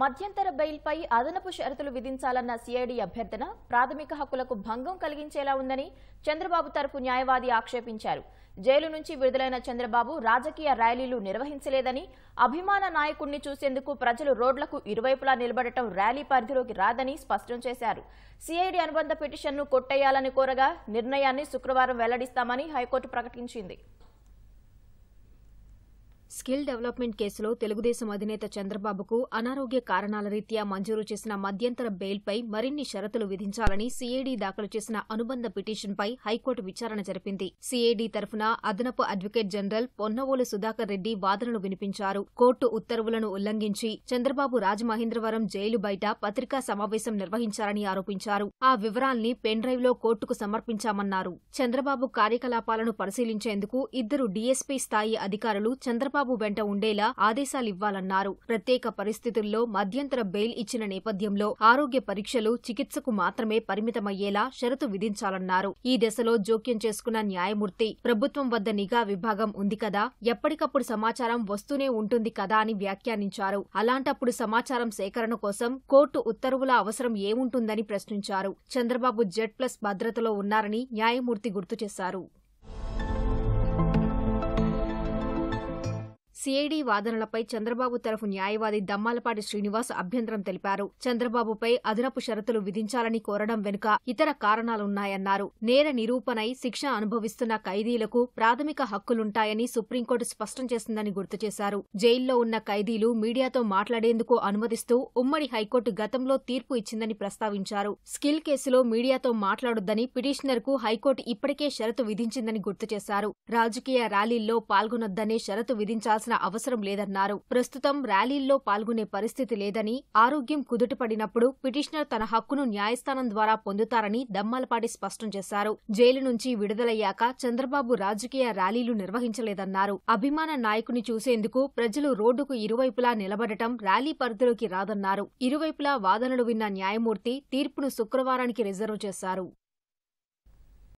మధ్యంతర బెయిల్పై అదనపు షరతులు విధించాలన్న సిఐడి అభ్యర్థన ప్రాథమిక హక్కులకు భంగం కలిగించేలా ఉందని చంద్రబాబు తరఫు న్యాయవాది ఆక్షేపించారు జైలు నుంచి విడుదలైన చంద్రబాబు రాజకీయ ర్యాలీలు నిర్వహించలేదని అభిమాన నాయకుణ్ణి చూసేందుకు ప్రజలు రోడ్లకు ఇరువైపులా నిలబడటం ర్యాలీ పరిధిలోకి రాదని స్పష్టం చేశారు సిఐడి అనుబంధ పిటిషన్ను కొట్టేయాలని కోరగా నిర్ణయాన్ని శుక్రవారం వెల్లడిస్తామని హైకోర్టు ప్రకటించింది స్కిల్ డెవలప్మెంట్ కేసులో తెలుగుదేశం అధినేత చంద్రబాబుకు అనారోగ్య కారణాల రీత్యా మంజూరు చేసిన మధ్యంతర బెయిల్పై మరిన్ని షరతులు విధించాలని సీఏడీ దాఖలు చేసిన అనుబంధ పిటిషన్పై హైకోర్టు విచారణ జరిపింది సీఏడీ తరఫున అదనపు అడ్వకేట్ జనరల్ పొన్నవోలు సుధాకర్ రెడ్డి వాదనలు వినిపించారు కోర్టు ఉత్తర్వులను ఉల్లంఘించి చంద్రబాబు రాజమహేంద్రవరం జైలు బయట పత్రికా సమావేశం నిర్వహించారని ఆరోపించారు ఆ వివరాల్ని పెన్డ్రైవ్లో కోర్టుకు సమర్పించామన్నారు చంద్రబాబు కార్యకలాపాలను పరిశీలించేందుకు ఇద్దరు డీఎస్పీ స్థాయి అధికారులు చంద్రబాబు చంద్రబాబు వెంట ఉండేలా ఆదేశాలివ్వాలన్నారు ప్రత్యేక పరిస్థితుల్లో మధ్యంతర బెయిల్ ఇచ్చిన నేపథ్యంలో ఆరోగ్య పరీక్షలు చికిత్సకు మాత్రమే పరిమితమయ్యేలా షరతు విధించాలన్నారు ఈ దశలో జోక్యం చేసుకున్న న్యాయమూర్తి ప్రభుత్వం వద్ద నిఘా విభాగం ఉంది కదా ఎప్పటికప్పుడు సమాచారం వస్తూనే ఉంటుంది కదా అని వ్యాఖ్యానించారు అలాంటప్పుడు సమాచారం సేకరణ కోసం కోర్టు ఉత్తర్వుల అవసరం ఏముంటుందని ప్రశ్నించారు చంద్రబాబు జెడ్ ప్లస్ భద్రతలో ఉన్నారని న్యాయమూర్తి గుర్తు చేశారు సిఐడి వాదనలపై చంద్రబాబు తరఫు న్యాయవాది దమ్మాలపాటి శ్రీనివాస్ అభ్యంతరం తెలిపారు చంద్రబాబుపై అదనపు షరతులు విధించాలని కోరడం వెనుక ఇతర కారణాలున్నాయన్నారు నేర నిరూపణై శిక్ష అనుభవిస్తున్న ఖైదీలకు ప్రాథమిక హక్కులుంటాయని సుప్రీంకోర్టు స్పష్టం చేసిందని గుర్తు చేశారు జైల్లో ఉన్న ఖైదీలు మీడియాతో మాట్లాడేందుకు అనుమతిస్తూ ఉమ్మడి హైకోర్టు గతంలో తీర్పు ఇచ్చిందని ప్రస్తావించారు స్కిల్ కేసులో మీడియాతో మాట్లాడొద్దని పిటిషనర్కు హైకోర్టు ఇప్పటికే షరతు విధించిందని గుర్తు చేశారు రాజకీయ ర్యాలీల్లో పాల్గొనొద్దనే షరతు విధించాల్సిన చేయాల్సిన అవసరం లేదన్నారు ప్రస్తుతం ర్యాలీల్లో పాల్గొనే పరిస్థితి లేదని ఆరోగ్యం కుదుటపడినప్పుడు పిటిషనర్ తన హక్కును న్యాయస్థానం ద్వారా పొందుతారని దమ్మాలపాటి స్పష్టం చేశారు జైలు నుంచి విడుదలయ్యాక చంద్రబాబు రాజకీయ ర్యాలీలు నిర్వహించలేదన్నారు అభిమాన నాయకుని చూసేందుకు ప్రజలు రోడ్డుకు ఇరువైపులా నిలబడటం ర్యాలీ పరిధిలోకి రాదన్నారు ఇరువైపులా వాదనలు విన్న న్యాయమూర్తి తీర్పును శుక్రవారానికి రిజర్వ్ చేశారు